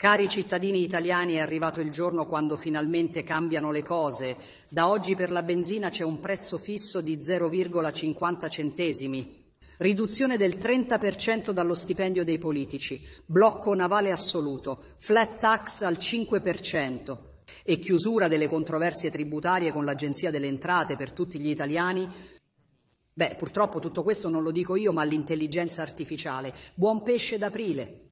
Cari cittadini italiani, è arrivato il giorno quando finalmente cambiano le cose. Da oggi per la benzina c'è un prezzo fisso di 0,50 centesimi. Riduzione del 30% dallo stipendio dei politici, blocco navale assoluto, flat tax al 5% e chiusura delle controversie tributarie con l'Agenzia delle Entrate per tutti gli italiani, beh, purtroppo tutto questo non lo dico io, ma l'intelligenza artificiale. Buon pesce d'aprile.